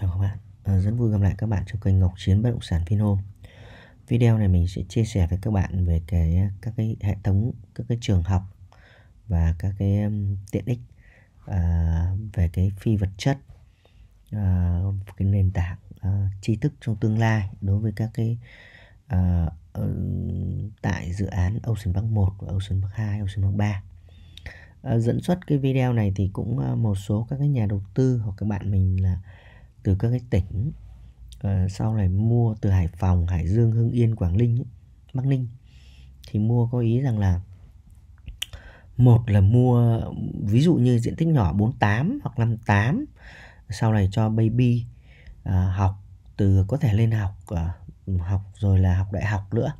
Chào các bạn, ờ, rất vui gặp lại các bạn trong kênh Ngọc Chiến Bất Động Sản Vinhome Video này mình sẽ chia sẻ với các bạn về cái các cái hệ thống, các cái trường học và các cái tiện ích à, về cái phi vật chất à, cái nền tảng à, tri thức trong tương lai đối với các cái à, tại dự án Ocean Park 1 và Ocean Park 2, Ocean Park 3 À, ờ, dẫn xuất cái video này thì cũng à, một số các cái nhà đầu tư hoặc các bạn mình là từ các cái tỉnh uh, sau này mua từ Hải Phòng, Hải Dương, Hưng Yên, Quảng Ninh, Bắc Ninh thì mua có ý rằng là một là mua ví dụ như diện tích nhỏ 48 hoặc 58 sau này cho baby uh, học từ có thể lên học uh, học rồi là học đại học nữa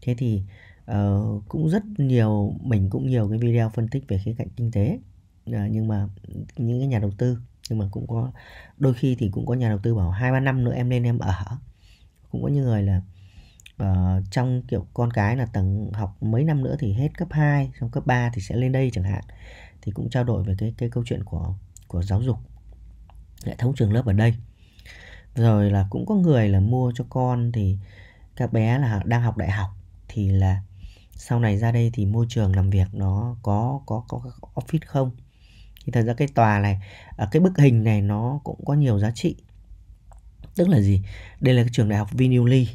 thế thì uh, cũng rất nhiều mình cũng nhiều cái video phân tích về khía cạnh kinh tế uh, nhưng mà những cái nhà đầu tư nhưng mà cũng có đôi khi thì cũng có nhà đầu tư bảo hai ba năm nữa em lên em ở cũng có những người là uh, trong kiểu con cái là tầng học mấy năm nữa thì hết cấp 2 xong cấp 3 thì sẽ lên đây chẳng hạn thì cũng trao đổi về cái cái câu chuyện của của giáo dục hệ thống trường lớp ở đây rồi là cũng có người là mua cho con thì các bé là đang học đại học thì là sau này ra đây thì môi trường làm việc nó có có có office không thì thật ra cái tòa này à, cái bức hình này nó cũng có nhiều giá trị tức là gì đây là cái trường đại học Vinuli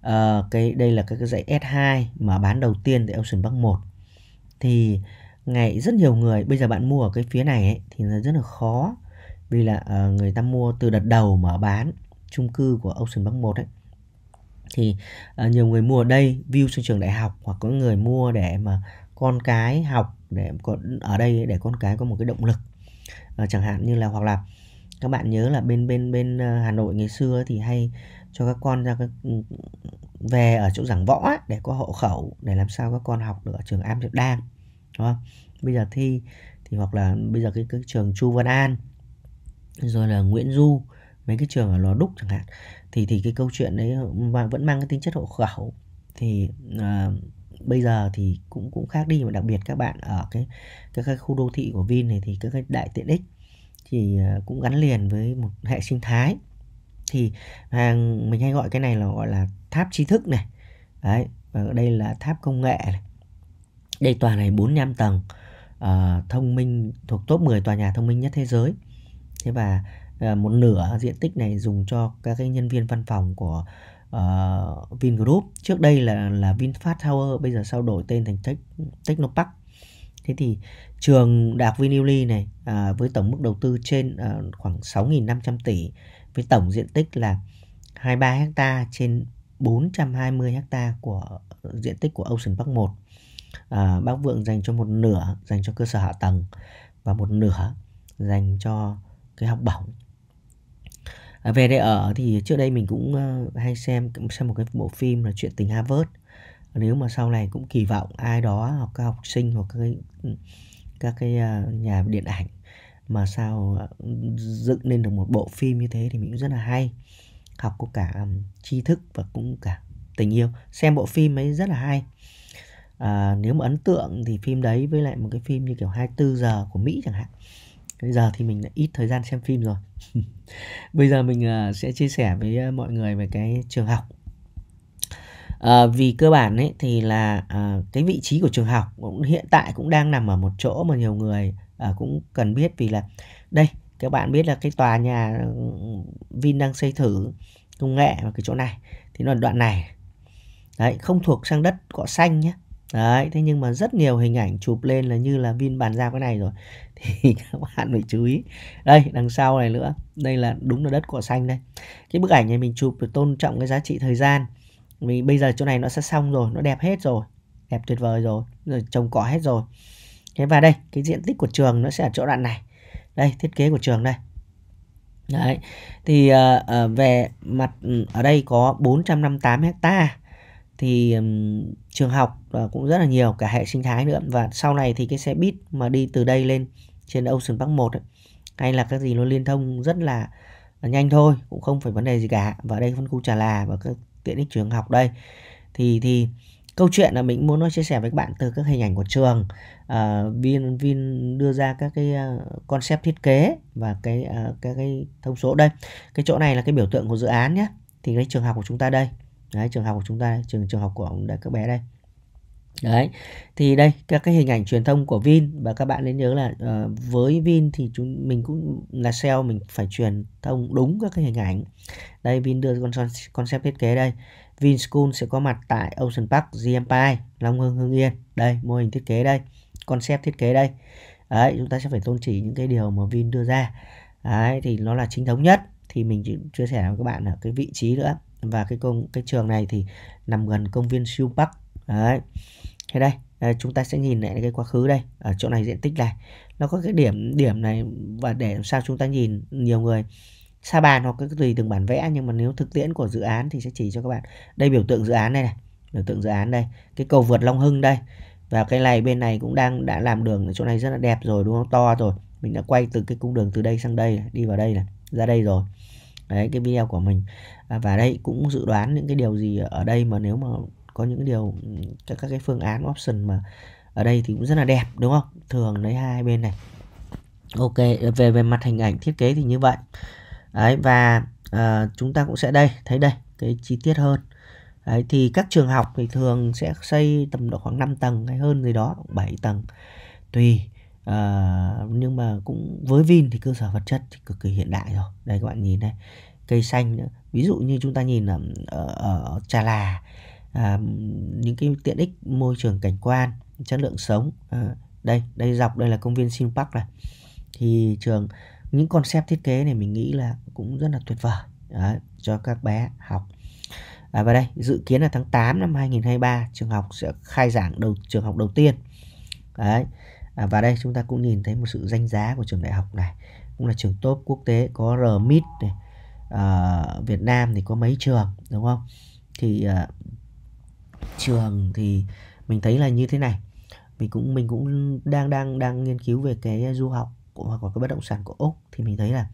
à, ờ, cái đây là cái, dãy S2 mở bán đầu tiên tại Ocean Park 1 thì ngày rất nhiều người bây giờ bạn mua ở cái phía này ấy, thì nó rất là khó vì là uh, người ta mua từ đợt đầu mở bán chung cư của Ocean Park 1 ấy thì uh, nhiều người mua ở đây view sân trường đại học hoặc có người mua để mà con cái học để con ở đây để con cái có một cái động lực à, chẳng hạn như là hoặc là các bạn nhớ là bên bên bên ờ, Hà Nội ngày xưa thì hay cho các con ra các ừ, về ở chỗ giảng võ ấy, để có hộ khẩu để làm sao các con học được ở trường Amsterdam đúng không? Bây giờ thi thì hoặc là bây giờ cái, cái trường Chu Văn An rồi là Nguyễn Du mấy cái trường ở Lò Đúc chẳng hạn thì thì cái câu chuyện đấy ừ, vẫn mang cái tính chất hộ khẩu thì uh, bây giờ thì cũng cũng khác đi mà đặc biệt các bạn ở cái các cái khu đô thị của Vin này thì các cái đại tiện ích thì ờ, cũng gắn liền với một hệ sinh thái thì hàng mình hay gọi cái này là gọi là tháp tri thức này đấy và đây là tháp công nghệ này đây tòa này 45 tầng uh, thông minh thuộc top 10 tòa nhà thông minh nhất thế giới thế và Ờ, một nửa diện tích này dùng cho các cái nhân viên văn phòng của uh, Vingroup trước đây là là Vinfast Tower bây giờ sau đổi tên thành Tech, Technopark thế thì trường đại học Vinuli này à, với tổng mức đầu tư trên à, khoảng 6.500 tỷ với tổng diện tích là 23 hecta trên 420 hecta của diện tích của Ocean Park 1 à, bác Vượng dành cho một nửa dành cho cơ sở hạ tầng và một nửa dành cho cái học bổng à, về đây ở thì trước đây mình cũng uh, hay xem xem một cái bộ phim là chuyện tình Harvard nếu mà sau này cũng kỳ vọng ai đó hoặc các học sinh hoặc các cái, ừ, các cái uh, nhà điện ảnh mà sao ờ, dựng nên được một bộ phim như thế thì mình cũng rất là hay học có cả um, tri thức và cũng cả tình yêu xem bộ phim ấy rất là hay à, nếu mà ấn tượng thì phim đấy với lại một cái phim như kiểu 24 giờ của Mỹ chẳng hạn bây giờ thì mình đã ít thời gian xem phim rồi bây giờ mình à, sẽ chia sẻ với à, mọi người về cái trường học À, vì cơ bản ấy thì là à, cái vị trí của trường học cũng hiện tại cũng đang nằm ở một chỗ mà nhiều người à, cũng cần biết vì là đây các bạn biết là cái tòa nhà ừ, Vin đang xây thử công nghệ ở cái chỗ này thì nó đoạn này đấy không thuộc sang đất cỏ xanh nhé Đấy, thế nhưng mà rất nhiều hình ảnh chụp lên là như là Vin bàn giao cái này rồi. Thì các bạn phải chú ý. Đây, đằng sau này nữa. Đây là đúng là đất cỏ xanh đây. Cái bức ảnh này mình chụp để tôn trọng cái giá trị thời gian. Vì bây giờ chỗ này nó sẽ xong rồi, nó đẹp hết rồi. Đẹp tuyệt vời rồi, rồi trồng cỏ hết rồi. Thế và đây, cái diện tích của trường nó sẽ ở chỗ đoạn này. Đây, thiết kế của trường đây. Đấy. Thì uh, về mặt ừ, ở đây có 458 hectare thì um, trường học uh, cũng rất là nhiều cả hệ sinh thái nữa và sau này thì cái xe buýt mà đi từ đây lên trên Ocean Park 1 ấy, hay là các gì nó liên thông rất là nhanh thôi cũng không phải vấn đề gì cả và đây phân khu trà là và các tiện ích trường học đây thì thì câu chuyện là mình muốn nói chia sẻ với các bạn từ các hình ảnh của trường uh, ờ, Vin Vin đưa ra các cái uh, concept thiết kế và cái uh, các cái thông số đây cái chỗ này là cái biểu tượng của dự án nhé thì cái trường học của chúng ta đây đấy trường học của chúng ta đây, trường trường học của các bé đây đấy thì đây các cái hình ảnh truyền thông của Vin và các bạn nên nhớ là uh, với Vin thì chúng mình cũng là sale mình phải truyền thông đúng các cái hình ảnh đây Vin đưa con concept thiết kế đây Vin School sẽ có mặt tại Ocean Park GMPI Long Hưng Hưng Yên đây mô hình thiết kế đây concept thiết kế đây đấy chúng ta sẽ phải tôn chỉ những cái điều mà Vin đưa ra đấy thì nó là chính thống nhất thì mình chỉ chia sẻ với các bạn ở cái vị trí nữa và cái công cái trường này thì nằm gần công viên siêu bắc đấy thế đây chúng ta sẽ nhìn lại cái quá khứ đây ở chỗ này diện tích này nó có cái điểm điểm này và để làm sao chúng ta nhìn nhiều người sa bàn hoặc cái tùy từng bản vẽ nhưng mà nếu thực tiễn của dự án thì sẽ chỉ cho các bạn đây biểu tượng dự án đây này biểu tượng dự án đây cái cầu vượt Long Hưng đây và cái này bên này cũng đang đã làm đường ở chỗ này rất là đẹp rồi đúng không to rồi mình đã quay từ cái cung đường từ đây sang đây đi vào đây này ra đây rồi đấy cái video của mình à, và đây cũng dự đoán những cái điều gì ở đây mà nếu mà có những cái điều các các cái phương án option mà ở đây thì cũng rất là đẹp đúng không thường lấy hai bên này ok về về mặt hình ảnh thiết kế thì như vậy đấy và à, chúng ta cũng sẽ đây thấy đây cái chi tiết hơn đấy, thì các trường học thì thường sẽ xây tầm độ khoảng 5 tầng hay hơn gì đó 7 tầng tùy à, nhưng mà cũng với Vin thì cơ sở vật chất thì cực kỳ hiện đại rồi đây các bạn nhìn đây cây xanh nữa ví dụ như chúng ta nhìn ở ở, ở Trà Là à, những cái tiện ích môi trường cảnh quan chất lượng sống à, đây đây dọc đây là công viên Sin Park này thì trường những concept thiết kế này mình nghĩ là cũng rất là tuyệt vời Đấy, cho các bé học à, và đây dự kiến là tháng 8 năm 2023 trường học sẽ khai giảng đầu trường học đầu tiên Đấy, à, và đây chúng ta cũng nhìn thấy một sự danh giá của trường đại học này cũng là trường top quốc tế có RMIT này à, Việt Nam thì có mấy trường đúng không thì à, trường thì mình thấy là như thế này mình cũng mình cũng đang đang đang nghiên cứu về cái du học của, hoặc là cái bất động sản của úc thì mình thấy là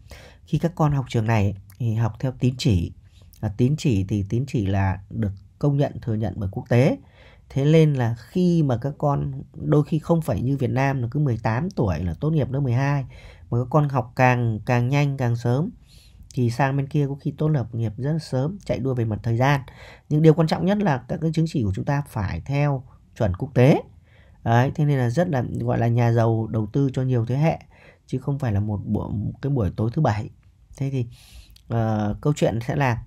khi các con học trường này thì học theo tín chỉ và tín chỉ thì tín chỉ là được công nhận thừa nhận bởi quốc tế thế nên là khi mà các con đôi khi không phải như Việt Nam là cứ 18 tuổi là tốt nghiệp lớp 12 mà các con học càng càng nhanh càng sớm thì sang bên kia có khi tốt lập nghiệp rất là sớm chạy đua về mặt thời gian nhưng điều quan trọng nhất là các cái chứng chỉ của chúng ta phải theo chuẩn quốc tế Đấy, thế nên là rất là gọi là nhà giàu đầu tư cho nhiều thế hệ chứ không phải là một buổi cái buổi tối thứ bảy thế thì uh, câu chuyện sẽ là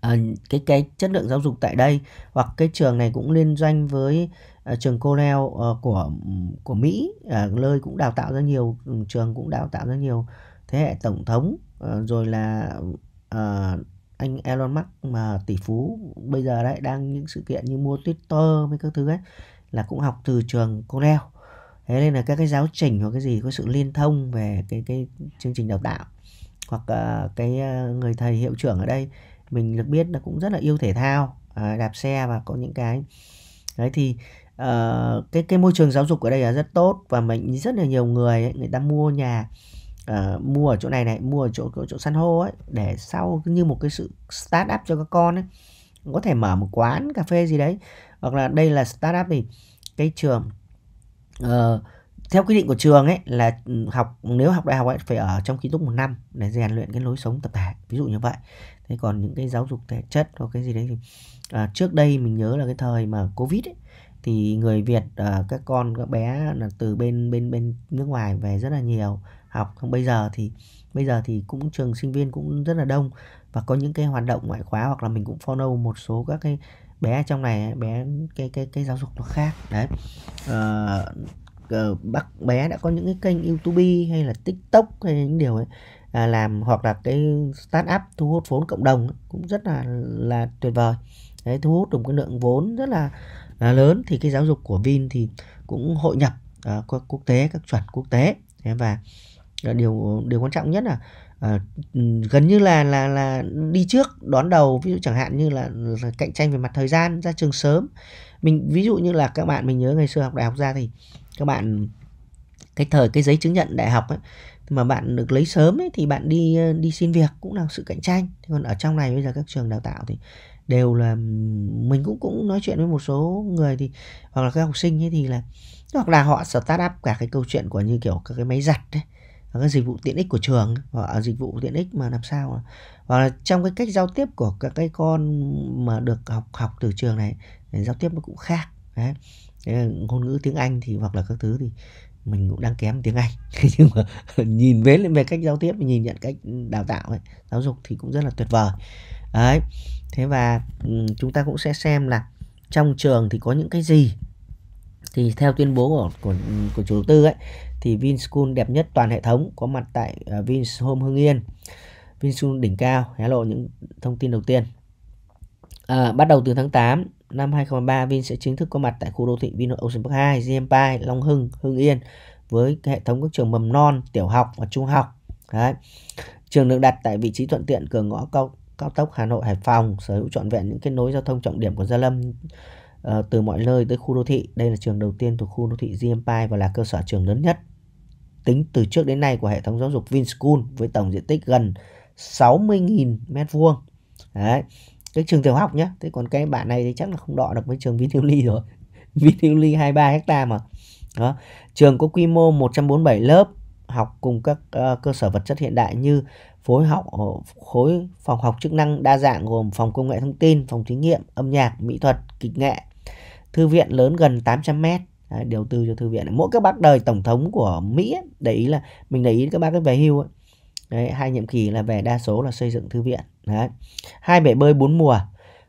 à, cái cái chất lượng giáo dục tại đây hoặc cái trường này cũng liên doanh với à, trường Cornell à, của của Mỹ à, nơi cũng đào tạo ra nhiều ừ, trường cũng đào tạo ra nhiều thế hệ tổng thống à, rồi là à, anh Elon Musk mà tỷ phú bây giờ đấy đang những sự kiện như mua Twitter với các thứ ấy là cũng học từ trường Cornell thế nên là các cái giáo trình hoặc cái gì có sự liên thông về cái cái chương trình đào tạo hoặc uh, cái uh, người thầy hiệu trưởng ở đây mình được biết là cũng rất là yêu thể thao à, đạp xe và có những cái đấy thì uh, cái cái môi trường giáo dục ở đây là rất tốt và mình rất là nhiều người ấy, người ta mua nhà uh, mua ở chỗ này này mua ở chỗ chỗ, chỗ san hô ấy để sau như một cái sự start up cho các con ấy có thể mở một quán cà phê gì đấy hoặc là đây là start up thì cái trường uh, theo quy định của trường ấy là ừ, học nếu học đại học ấy phải ở trong ký túc một năm để rèn luyện cái lối sống tập thể ví dụ như vậy thế còn những cái giáo dục thể chất hoặc cái gì đấy thì à, trước đây mình nhớ là cái thời mà covid ấy, thì người Việt à, các con các bé là từ bên bên bên nước ngoài về rất là nhiều học còn bây giờ thì bây giờ thì cũng trường sinh viên cũng rất là đông và có những cái hoạt động ngoại khóa hoặc là mình cũng follow một số các cái bé trong này bé cái cái cái giáo dục nó khác đấy à, bác bé đã có những cái kênh youtube hay là tiktok hay những điều ấy À, làm hoặc là cái start up thu hút vốn cộng đồng cũng rất là là tuyệt vời đấy thu hút được cái lượng vốn rất là, là lớn thì cái giáo dục của Vin thì cũng hội nhập à, uh, quốc tế các chuẩn quốc tế đấy, và à, điều điều quan trọng nhất là à, gần như là là là đi trước đón đầu ví dụ chẳng hạn như là, là cạnh tranh về mặt thời gian ra trường sớm mình ví dụ như là các bạn mình nhớ ngày xưa học đại học ra thì các bạn cái thời cái giấy chứng nhận đại học ấy mà bạn được lấy sớm ấy, thì bạn đi ờ, đi xin việc cũng là sự cạnh tranh thế còn ở trong này bây giờ các trường đào tạo thì đều là mình cũng cũng nói chuyện với một số người thì hoặc là các học sinh ấy thì là hoặc là họ start up cả cái câu chuyện của như kiểu các cái máy giặt đấy các dịch vụ tiện ích của trường và là dịch vụ tiện ích mà làm sao hoặc là trong cái cách giao tiếp của các cái con mà được học học từ trường này giao tiếp nó cũng khác đấy ngôn ngữ tiếng anh thì hoặc là các thứ thì mình cũng đang kém tiếng Anh nhưng mà nhìn về về cách giao tiếp nhìn nhận cách đào tạo ấy, giáo dục thì cũng rất là tuyệt vời đấy thế và ừ, chúng ta cũng sẽ xem là trong trường thì có những cái gì thì theo tuyên bố của của, của chủ đầu tư ấy thì Vinschool đẹp nhất toàn hệ thống có mặt tại uh, à, Vinhome Hưng Yên Vinschool đỉnh cao hé lộ những thông tin đầu tiên à, bắt đầu từ tháng 8 năm 2023 Vin sẽ chính thức có mặt tại khu đô thị Vinhomes Ocean Park 2, Gempire, Long Hưng, Hưng Yên với hệ thống các trường mầm non, tiểu học và trung học. Đấy. Trường được đặt tại vị trí thuận tiện cửa ngõ cao, cao tốc Hà Nội Hải Phòng, sở hữu trọn vẹn những kết nối giao thông trọng điểm của Gia Lâm uh, từ mọi nơi tới khu đô thị. Đây là trường đầu tiên thuộc khu đô thị Gempire và là cơ sở trường lớn nhất tính từ trước đến nay của hệ thống giáo dục Vinschool với tổng diện tích gần 60.000 m2. Đấy cái trường tiểu học nhá thế còn cái bản này thì chắc là không đọ được với trường Vinhuli rồi Vinhuli 23 hecta mà đó trường có quy mô 147 lớp học cùng các uh, cơ sở vật chất hiện đại như phối học ờ, khối phòng học chức năng đa dạng gồm phòng công nghệ thông tin, phòng thí nghiệm, âm nhạc, mỹ thuật, kịch nghệ. Thư viện lớn gần 800 mét Đấy, điều tư cho thư viện mỗi các bác đời tổng thống của mỹ ấy, để ý là mình để ý các bác ấy về hưu ấy, Đấy, hai nhiệm kỳ là về đa số là xây dựng thư viện. Đấy. Hai bể bơi bốn mùa,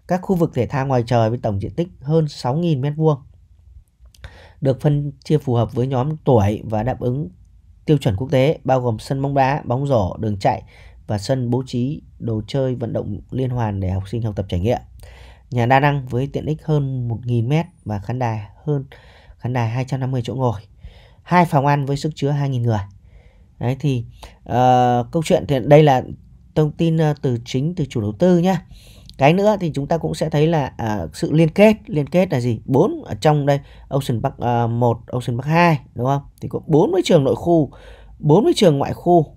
các khu vực thể thao ngoài trời với tổng diện tích hơn 6.000 m2 được phân chia phù hợp với nhóm tuổi và đáp ứng tiêu chuẩn quốc tế bao gồm sân bóng đá, bóng rổ, đường chạy và sân bố trí đồ chơi vận động liên hoàn để học sinh học tập trải nghiệm. Nhà đa năng với tiện ích hơn 1.000 m và khán đài hơn khán đài 250 chỗ ngồi. Hai phòng ăn với sức chứa 2.000 người đấy thì uh, câu chuyện thì đây là thông tin ờ, từ chính từ chủ đầu tư nhá cái nữa thì chúng ta cũng sẽ thấy là uh, sự liên kết liên kết là gì bốn ở trong đây Ocean Park uh, Ocean Park 2 đúng không thì có 40 trường nội khu 40 trường ngoại khu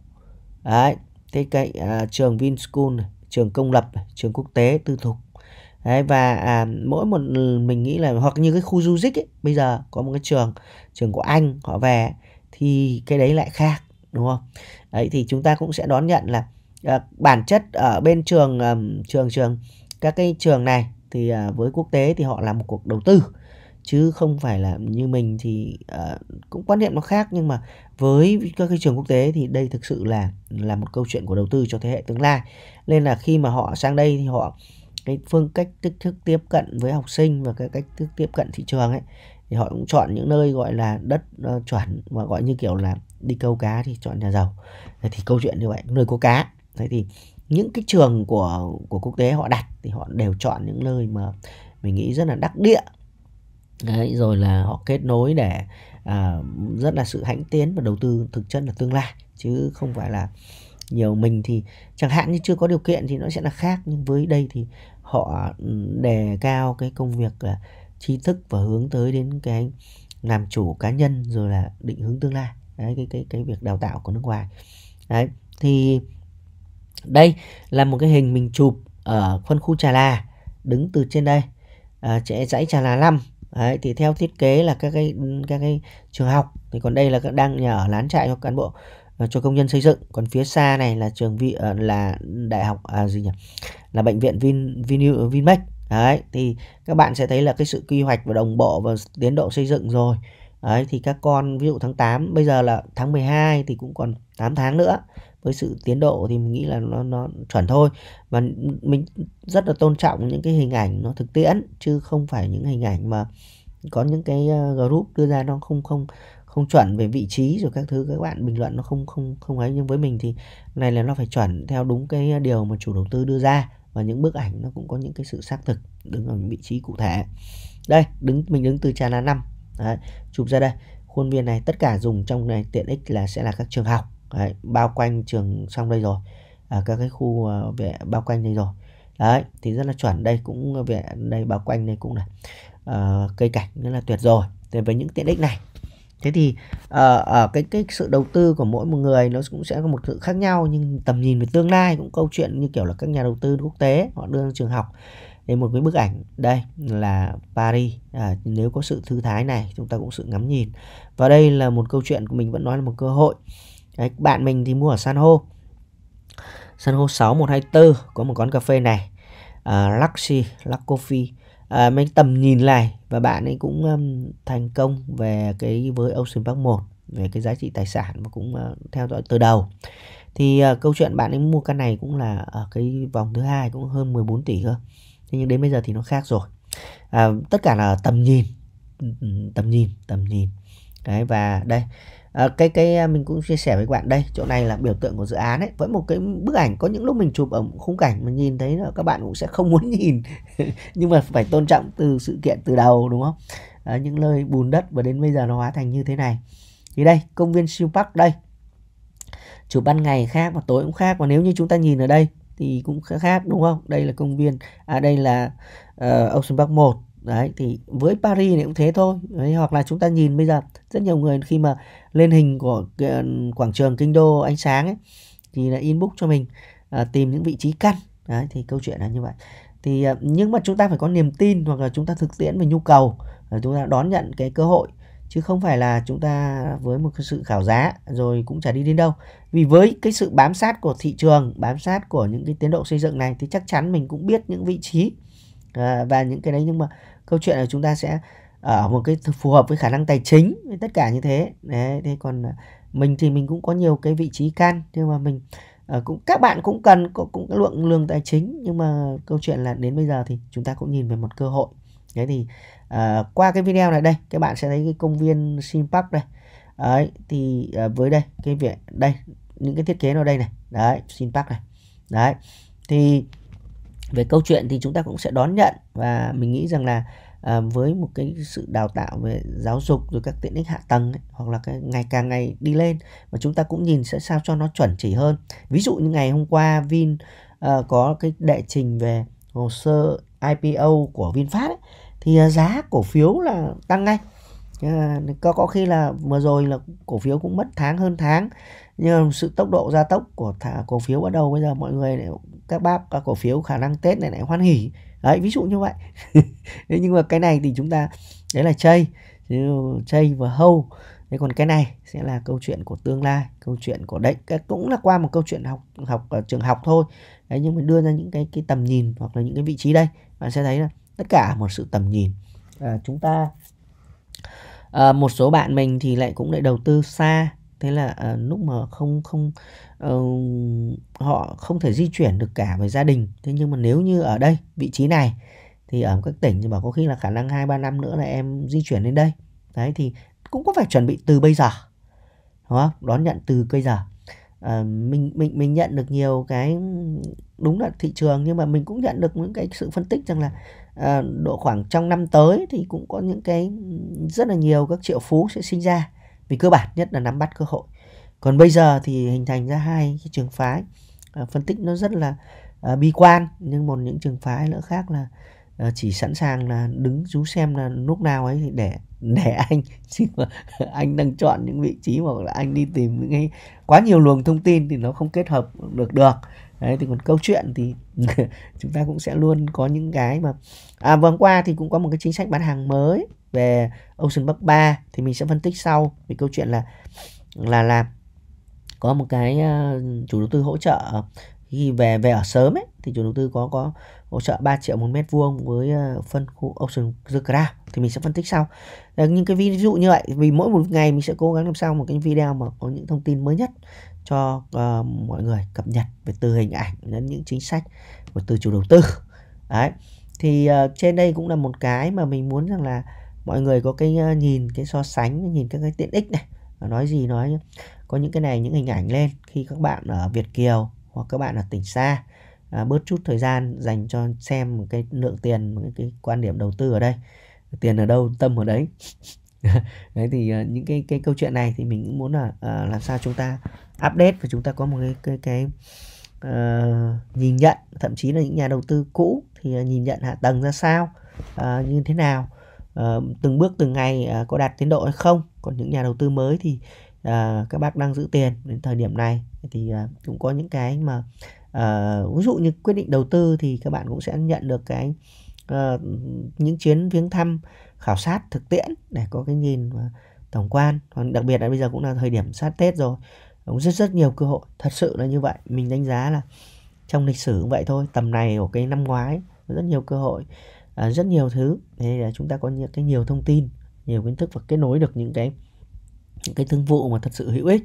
đấy thế cái uh, trường Vinschool này, trường công lập trường quốc tế tư thục Đấy, và à, mỗi một mình nghĩ là hoặc như cái khu du dích ấy, bây giờ có một cái trường trường của anh họ về thì cái đấy lại khác đúng không đấy thì chúng ta cũng sẽ đón nhận là à, bản chất ở bên trường um, trường trường các cái trường này thì à, với quốc tế thì họ là một cuộc đầu tư chứ không phải là như mình thì à, cũng quan niệm nó khác nhưng mà với các cái trường quốc tế thì đây thực sự là là một câu chuyện của đầu tư cho thế hệ tương lai nên là khi mà họ sang đây thì họ cái phương cách thức thức tiếp cận với học sinh và cái cách thức tiếp cận thị trường ấy thì họ cũng chọn những nơi gọi là đất uh, chuẩn và gọi như kiểu là đi câu cá thì chọn nhà giàu đấy, thì câu chuyện như vậy nơi có cá đấy thì những cái trường của của quốc tế họ đặt thì họ đều chọn những nơi mà mình nghĩ rất là đắc địa đấy, rồi là họ kết nối để à, rất là sự hãnh tiến và đầu tư thực chất là tương lai chứ không phải là nhiều mình thì chẳng hạn như chưa có điều kiện thì nó sẽ là khác nhưng với đây thì họ ừ, đề cao cái công việc là tri thức và hướng tới đến cái làm chủ cá nhân rồi là định hướng tương lai đấy, cái cái cái việc đào tạo của nước ngoài đấy thì đây là một cái hình mình chụp ở phân khu Trà Là đứng từ trên đây à, dãy Trà Là 5 Đấy, thì theo thiết kế là các cái các cái trường học thì còn đây là các đang nhà ở lán trại cho cán bộ ờ, cho công nhân xây dựng còn phía xa này là trường vị ờ, là đại học à, gì nhỉ là bệnh viện Vin Vin Vinmec đấy thì các bạn sẽ thấy là cái sự quy hoạch và đồng bộ và tiến độ xây dựng rồi Đấy, thì các con ví dụ tháng 8 bây giờ là tháng 12 thì cũng còn 8 tháng nữa với sự tiến độ thì mình nghĩ là nó nó chuẩn thôi và mình rất là tôn trọng những cái hình ảnh nó thực tiễn chứ không phải những hình ảnh mà có những cái ờ, group đưa ra nó không không không chuẩn về vị trí rồi các thứ các bạn bình luận nó không không không ấy nhưng với mình thì này là nó phải chuẩn theo đúng cái điều mà chủ đầu tư đưa ra và những bức ảnh nó cũng có những cái sự xác thực đứng ở những vị trí cụ thể đây đứng mình đứng từ trà là năm Đấy, chụp ra đây khuôn viên này tất cả dùng trong này tiện ích là sẽ là các trường học Đấy, bao quanh trường xong đây rồi à, các cái khu à, về bao quanh đây rồi đấy thì rất là chuẩn đây cũng à, về đây bao quanh đây cũng là uh, cây cảnh rất là tuyệt rồi về với những tiện ích này thế thì ở uh, uh, cái cái sự đầu tư của mỗi một người nó cũng sẽ có một sự khác nhau nhưng tầm nhìn về tương lai cũng câu chuyện như kiểu là các nhà đầu tư quốc tế họ đưa trường học đây một cái bức ảnh đây là Paris à, nếu có sự thư thái này chúng ta cũng sự ngắm nhìn và đây là một câu chuyện của mình vẫn nói là một cơ hội Đấy, bạn mình thì mua ở San Ho San Ho 6124 có một quán cà phê này à, Luxy Lux Coffee à, mình tầm nhìn này và bạn ấy cũng um, thành công về cái với Ocean Park 1 về cái giá trị tài sản và cũng uh, theo dõi từ đầu thì uh, câu chuyện bạn ấy mua căn này cũng là ở ờ, cái vòng thứ hai cũng hơn 14 tỷ cơ thế nhưng đến bây giờ thì nó khác rồi à, tất cả là tầm nhìn tầm nhìn tầm nhìn đấy và đây à, cái cái à, mình cũng chia sẻ với các bạn đây chỗ này là biểu tượng của dự án ấy với một cái bức ảnh có những lúc mình chụp ở khung cảnh mình nhìn thấy là các bạn cũng sẽ không muốn nhìn nhưng mà phải tôn trọng từ sự kiện từ đầu đúng không à, những lời bùn đất và đến bây giờ nó hóa thành như thế này thì đây công viên siêu park đây chụp ban ngày khác và tối cũng khác và nếu như chúng ta nhìn ở đây thì cũng khác đúng không đây là công viên à đây là uh, Ocean Park 1 đấy thì với Paris này cũng thế thôi đấy, hoặc là chúng ta nhìn bây giờ rất nhiều người khi mà lên hình của ờ, quảng trường kinh đô ánh sáng ấy thì là inbox cho mình à, tìm những vị trí căn đấy thì câu chuyện là như vậy thì ờ, nhưng mà chúng ta phải có niềm tin hoặc là chúng ta thực tiễn về nhu cầu chúng ta đón nhận cái cơ hội chứ không phải là chúng ta với một cái sự khảo giá rồi cũng chả đi đến đâu vì với cái sự bám sát của thị trường bám sát của những cái tiến độ xây dựng này thì chắc chắn mình cũng biết những vị trí à, và những cái đấy nhưng mà câu chuyện là chúng ta sẽ ở một cái phù hợp với khả năng tài chính tất cả như thế đấy thế còn à, mình thì mình cũng có nhiều cái vị trí can nhưng mà mình À, cũng các bạn cũng cần có cũng cái lượng lương tài chính nhưng mà câu chuyện là đến bây giờ thì chúng ta cũng nhìn về một cơ hội thế thì à, qua cái video này đây các bạn sẽ thấy cái công viên Sim Park đây đấy thì à, với đây cái việc đây những cái thiết kế ở đây này đấy Sim Park này đấy thì về câu chuyện thì chúng ta cũng sẽ đón nhận và mình nghĩ rằng là à, với một cái sự đào tạo về giáo dục rồi các tiện ích hạ tầng ấy, hoặc là cái ngày càng ngày đi lên mà chúng ta cũng nhìn sẽ sao cho nó chuẩn chỉ hơn ví dụ như ngày hôm qua Vin uh, có cái đệ trình về hồ sơ IPO của VinFast ấy, thì à, giá cổ phiếu là tăng ngay à, có có khi là vừa rồi là cổ phiếu cũng mất tháng hơn tháng nhưng mà sự tốc độ gia tốc của thả cổ phiếu bắt đầu bây giờ mọi người này, các bác các cổ phiếu khả năng tết này lại hoan hỉ đấy ví dụ như vậy nhưng mà cái này thì chúng ta đấy là chơi chơi và hâu thế còn cái này sẽ là câu chuyện của tương lai câu chuyện của đấy cái cũng là qua một câu chuyện học học ở trường học thôi đấy nhưng mà đưa ra những cái cái tầm nhìn hoặc là những cái vị trí đây bạn sẽ thấy là tất cả một sự tầm nhìn à, chúng ta à, một số bạn mình thì lại cũng lại đầu tư xa thế là à, lúc mà không không uh, họ không thể di chuyển được cả với gia đình thế nhưng mà nếu như ở đây vị trí này thì ở các tỉnh thì bảo có khi là khả năng hai ba năm nữa là em di chuyển đến đây đấy thì cũng có phải chuẩn bị từ bây giờ đúng không đón nhận từ bây giờ à, mình mình mình nhận được nhiều cái đúng là thị trường nhưng mà mình cũng nhận được những cái sự phân tích rằng là à, độ khoảng trong năm tới thì cũng có những cái rất là nhiều các triệu phú sẽ sinh ra vì cơ bản nhất là nắm bắt cơ hội còn bây giờ thì hình thành ra hai cái trường phái à, phân tích nó rất là à, bi quan nhưng một những trường phái nữa khác là à, chỉ sẵn sàng là đứng rú xem là lúc nào ấy thì để để anh chứ mà anh đang chọn những vị trí hoặc là anh đi tìm những cái quá nhiều luồng thông tin thì nó không kết hợp được được đấy thì còn câu chuyện thì chúng ta cũng sẽ luôn có những cái mà à vừa qua thì cũng có một cái chính sách bán hàng mới về Ocean Park 3 thì mình sẽ phân tích sau về câu chuyện là là làm có một cái ờ, chủ đầu tư hỗ trợ khi về về ở sớm ấy thì chủ đầu tư có có hỗ trợ 3 triệu một mét vuông với ờ, phân khu Ocean The Ground thì mình sẽ phân tích sau ờ, những cái ví dụ như vậy vì mỗi một ngày mình sẽ cố gắng làm sao một cái video mà có những thông tin mới nhất cho uh, mọi người cập nhật về từ hình ảnh đến những chính sách của từ chủ đầu tư đấy thì uh, trên đây cũng là một cái mà mình muốn rằng là mọi người có cái uh, nhìn cái so sánh nhìn các cái tiện ích này nói gì nói có những cái này những hình ảnh lên khi các bạn ở Việt Kiều hoặc các bạn ở tỉnh xa à, bớt chút thời gian dành cho xem một cái lượng tiền một cái, cái quan điểm đầu tư ở đây tiền ở đâu tâm ở đấy đấy thì uh, những cái cái câu chuyện này thì mình cũng muốn là uh, làm sao chúng ta update và chúng ta có một cái cái cái uh, nhìn nhận thậm chí là những nhà đầu tư cũ thì uh, nhìn nhận hạ tầng ra sao uh, như thế nào uh, từng bước từng ngày uh, có đạt tiến độ hay không còn những nhà đầu tư mới thì uh, các bác đang giữ tiền đến thời điểm này thì uh, cũng có những cái mà à, ví dụ như quyết định đầu tư thì các bạn cũng sẽ nhận được cái à, những chuyến viếng thăm khảo sát thực tiễn để có cái nhìn và ờ, tổng quan còn đặc biệt là bây giờ cũng là thời điểm sát tết rồi cũng rất rất nhiều cơ hội thật sự là như vậy mình đánh giá là trong lịch sử cũng vậy thôi tầm này của cái năm ngoái rất nhiều cơ hội à, rất nhiều thứ thế là chúng ta có những cái nhiều thông tin nhiều kiến thức và kết nối được những cái những cái thương vụ mà thật sự hữu ích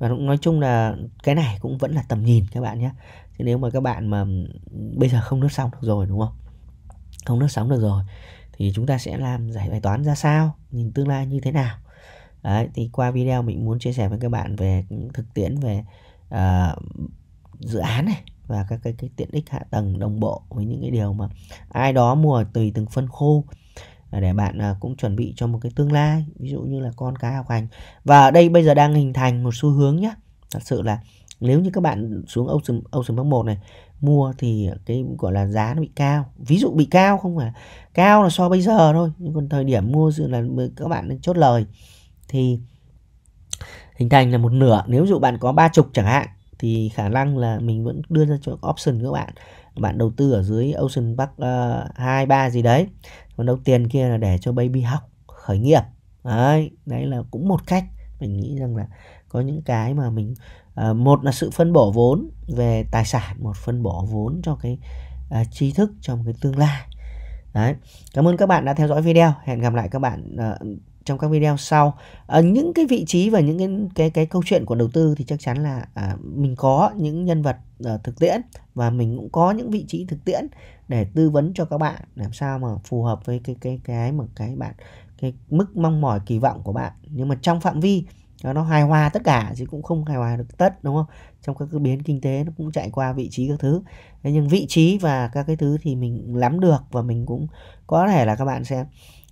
và nói chung là cái này cũng vẫn là tầm nhìn các bạn nhé chứ nếu mà các bạn mà ừ, bây giờ không nước sóng được rồi đúng không không nước sóng được rồi thì chúng ta sẽ làm giải bài toán ra sao nhìn tương lai như thế nào Đấy, thì qua video mình muốn chia sẻ với các bạn về thực tiễn về uh, dự án này và các cái, cái tiện ích hạ tầng đồng bộ với những cái điều mà ai đó mua tùy từng phân khu Ờ, để bạn ờ, cũng chuẩn bị cho một cái tương lai ví dụ như là con cái học hành và ở đây bây giờ đang hình thành một xu hướng nhé thật sự là nếu như các bạn xuống Ocean, Ocean Park 1 này mua thì cái gọi là giá nó bị cao ví dụ bị cao không phải cao là so bây giờ thôi nhưng còn thời điểm mua là các bạn nên chốt lời thì hình thành là một nửa nếu dụ bạn có ba chục chẳng hạn thì khả năng là mình vẫn đưa ra cho option các bạn bạn đầu tư ở dưới Ocean Park ờ, hai uh, ba gì đấy còn đâu tiền kia là để cho baby học khởi nghiệp đấy đấy là cũng một cách mình nghĩ rằng là có những cái mà mình uh, một là sự phân bổ vốn về tài sản một phân bổ vốn cho cái uh, ờ, trí thức trong cái tương lai đấy cảm ơn các bạn đã theo dõi video hẹn gặp lại các bạn uh, trong các video sau ở ờ, những cái vị trí và những cái cái cái câu chuyện của đầu tư thì chắc chắn là à, mình có những nhân vật à, thực tiễn và mình cũng có những vị trí thực tiễn để tư vấn cho các bạn làm sao mà phù hợp với cái cái cái mà cái bạn cái mức mong mỏi kỳ vọng của bạn nhưng mà trong phạm vi nó hài hòa tất cả chứ cũng không hài hòa được tất đúng không trong các cái biến kinh tế nó cũng chạy qua vị trí các thứ thế nhưng vị trí và các cái thứ thì mình lắm được và mình cũng có thể là các bạn sẽ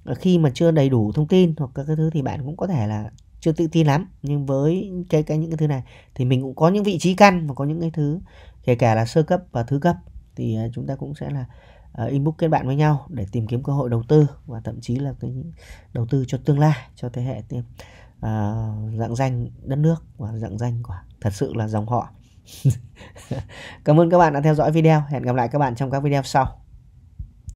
Ờ, khi mà chưa đầy đủ thông tin hoặc các cái thứ thì bạn cũng có thể là chưa tự tin lắm nhưng với cái cái những cái thứ này thì mình cũng có những vị trí căn và có những cái thứ kể cả là sơ cấp và thứ cấp thì à, chúng ta cũng sẽ là uh, inbox kết bạn với nhau để tìm kiếm cơ hội đầu tư và thậm chí là cái đầu tư cho tương lai cho thế hệ tiếp uh, dạng danh đất nước và dạng danh của thật sự là dòng họ cảm ơn các bạn đã theo dõi video hẹn gặp lại các bạn trong các video sau